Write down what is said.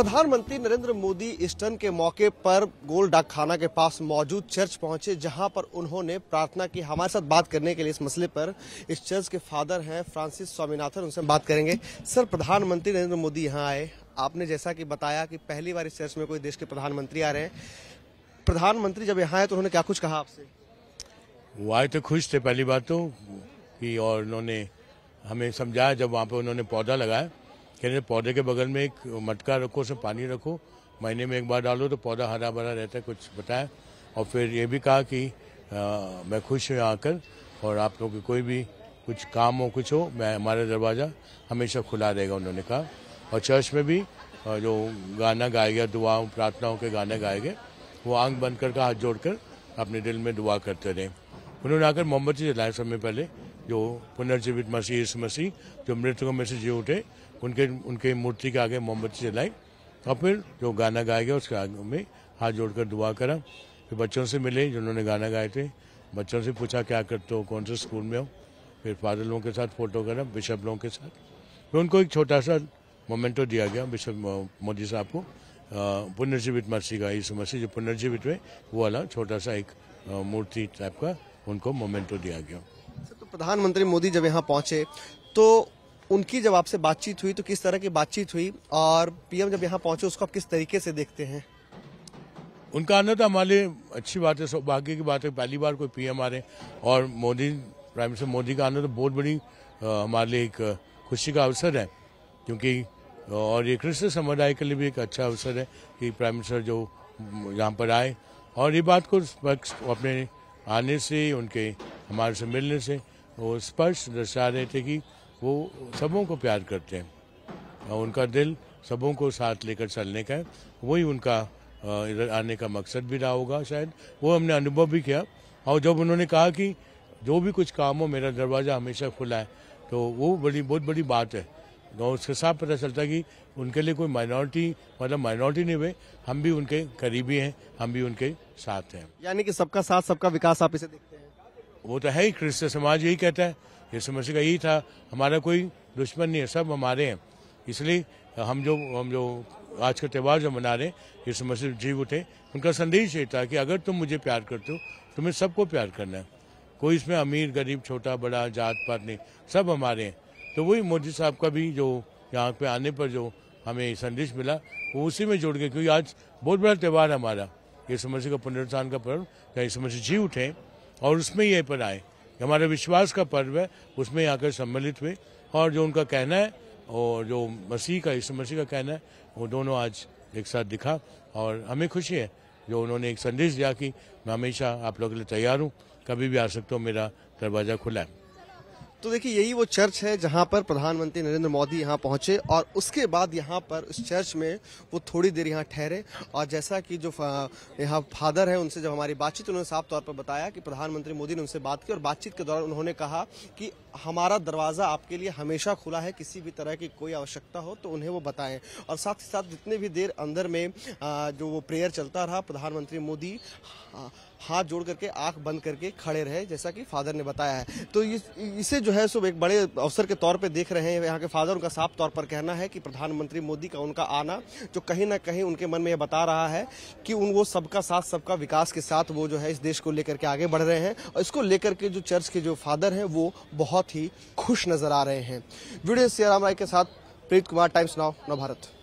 प्रधानमंत्री नरेंद्र मोदी ईस्टर्न के मौके पर गोल डाक खाना के पास मौजूद चर्च पहुंचे जहां पर उन्होंने प्रार्थना की हमारे साथ बात करने के लिए इस मसले पर इस चर्च के फादर हैं फ्रांसिस स्वामीनाथन उनसे बात करेंगे सर प्रधानमंत्री नरेंद्र मोदी यहां आए आपने जैसा कि बताया कि पहली बार इस चर्च में कोई देश के प्रधानमंत्री आ रहे हैं प्रधानमंत्री जब यहाँ आए तो उन्होंने क्या कुछ कहा आपसे वो आए तो खुश थे पहली बात तो कि और उन्होंने हमें समझाया जब वहाँ पर उन्होंने पौधा लगाया कहने पौधे के बगल में एक मटका रखो उसमें पानी रखो महीने में एक बार डालो तो पौधा हरा भरा रहता है कुछ बताया और फिर ये भी कहा कि आ, मैं खुश हूँ आकर और आप लोग कोई भी कुछ काम हो कुछ हो मैं हमारा दरवाज़ा हमेशा खुला रहेगा उन्होंने कहा और चर्च में भी जो गाना गाया गया दुआओं प्रार्थनाओं के गाने गाए गए वो आंख बंद करके हाथ जोड़कर अपने दिल में दुआ करते रहे उन्होंने आकर मोमबत्ती जलाए समय पहले जो पुनर्जीवित मसीह यीशु मसीह जो मृतकों में से जी उठे उनके उनके मूर्ति के आगे मोमबत्ती जलाई और फिर जो गाना गाया गया उसके आगे में हाथ जोड़कर दुआ करा फिर बच्चों से मिले जिन्होंने गाना गाए थे बच्चों से पूछा क्या करते हो कौन से स्कूल में हो फिर फादर लोगों के साथ फ़ोटो करा बिशप लोगों के साथ फिर उनको एक छोटा सा मोमेंटो दिया गया बिशप मोदी साहब को पुनर्जीवित मसीह का यीशु मसीह जो पुनर्जीवित हुए वो वाला छोटा सा एक मूर्ति टाइप का उनको मोमेंटो दिया गया प्रधानमंत्री मोदी जब यहाँ पहुंचे तो उनकी जब आपसे बातचीत हुई तो किस तरह की बातचीत हुई और पीएम जब यहाँ पहुंचे उसको आप किस तरीके से देखते हैं उनका आना तो हमारे लिए अच्छी बात है सौभाग्य की बात है पहली बार कोई पीएम आ रहे हैं और मोदी प्राइम मिनिस्टर मोदी का आना तो बहुत बड़ी हमारे लिए एक खुशी का अवसर है क्योंकि और ये कृष्ण समुदाय के लिए भी एक अच्छा अवसर है कि प्राइम मिनिस्टर जो यहाँ पर आए और ये बात को अपने आने से उनके हमारे से मिलने से वो स्पर्श दर्शा रहे थे कि वो सबों को प्यार करते हैं उनका दिल सबों को साथ लेकर चलने का है वही उनका इधर आने का मकसद भी रहा होगा शायद वो हमने अनुभव भी किया और जब उन्होंने कहा कि जो भी कुछ काम हो मेरा दरवाज़ा हमेशा खुला है तो वो बड़ी बहुत बड़ी बात है और तो उसके साथ पता चलता है कि उनके लिए कोई माइनॉरिटी मतलब माइनॉरिटी नहीं हुए हम भी उनके करीबी हैं हम भी उनके साथ हैं यानी कि सबका साथ सबका विकास आप इसे देखें वो तो है ही क्रिस्त समाज यही कहता है ये समस्या का यही था हमारा कोई दुश्मन नहीं है सब हमारे हैं इसलिए हम जो हम जो आज का त्यौहार जो मना रहे हैं ये मसीह जीव उठे उनका संदेश ये था कि अगर तुम मुझे प्यार करते हो तो तुम्हें सबको प्यार करना है कोई इसमें अमीर गरीब छोटा बड़ा जात पात नहीं सब हमारे हैं तो वही मोदी साहब का भी जो यहाँ पे आने पर जो हमें संदेश मिला वो उसी में जुड़ गए क्योंकि आज बहुत बड़ा त्यौहार हमारा ये समस्या का पुनरुत्थान का पर्व या यीशु समस्या जी उठे और उसमें ये पर आए हमारे विश्वास का पर्व है उसमें आकर सम्मिलित हुए और जो उनका कहना है और जो मसीह का इस मसीह का कहना है वो दोनों आज एक साथ दिखा और हमें खुशी है जो उन्होंने एक संदेश दिया कि मैं हमेशा आप लोगों के लिए तैयार हूँ कभी भी आ सकते हो मेरा दरवाज़ा खुला है तो देखिए यही वो चर्च है जहां पर प्रधानमंत्री नरेंद्र मोदी यहां पहुंचे और उसके बाद यहां पर उस चर्च में वो थोड़ी देर यहां ठहरे और जैसा कि जो यहां फादर है उनसे जब हमारी बातचीत उन्होंने साफ तौर पर बताया कि प्रधानमंत्री मोदी ने उनसे बात की और बातचीत के दौरान उन्होंने कहा कि हमारा दरवाज़ा आपके लिए हमेशा खुला है किसी भी तरह की कोई आवश्यकता हो तो उन्हें वो बताएं और साथ ही साथ जितने भी देर अंदर में जो वो प्रेयर चलता रहा प्रधानमंत्री मोदी हाथ जोड़ करके आंख बंद करके खड़े रहे जैसा कि फादर ने बताया है तो इसे जो जो है सो एक बड़े अवसर के तौर पे देख रहे हैं यहाँ के फादर उनका साफ तौर पर कहना है कि प्रधानमंत्री मोदी का उनका आना जो कहीं ना कहीं उनके मन में यह बता रहा है कि उन वो सबका साथ सबका विकास के साथ वो जो है इस देश को लेकर के आगे बढ़ रहे हैं और इसको लेकर के जो चर्च के जो फादर हैं वो बहुत ही खुश नजर आ रहे हैं वीडियो सियाराम राय के साथ प्रीत कुमार टाइम्स नाव नव भारत